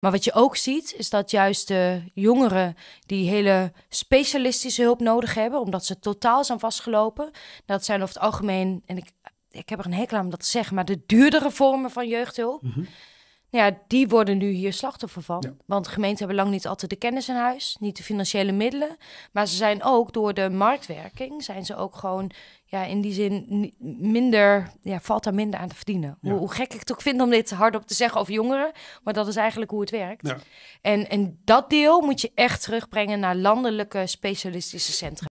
Maar wat je ook ziet, is dat juist de jongeren die hele specialistische hulp nodig hebben, omdat ze totaal zijn vastgelopen, dat zijn over het algemeen, en ik, ik heb er een hekel aan om dat te zeggen, maar de duurdere vormen van jeugdhulp. Mhm. Ja, die worden nu hier slachtoffer van. Want gemeenten hebben lang niet altijd de kennis in huis, niet de financiële middelen. Maar ze zijn ook door de marktwerking, zijn ze ook gewoon ja, in die zin minder, ja, valt daar minder aan te verdienen. Hoe, gek ik het ook vind om dit hardop te zeggen over jongeren, maar dat is eigenlijk hoe het werkt. En, en dat deel moet je echt terugbrengen naar landelijke specialistische centra.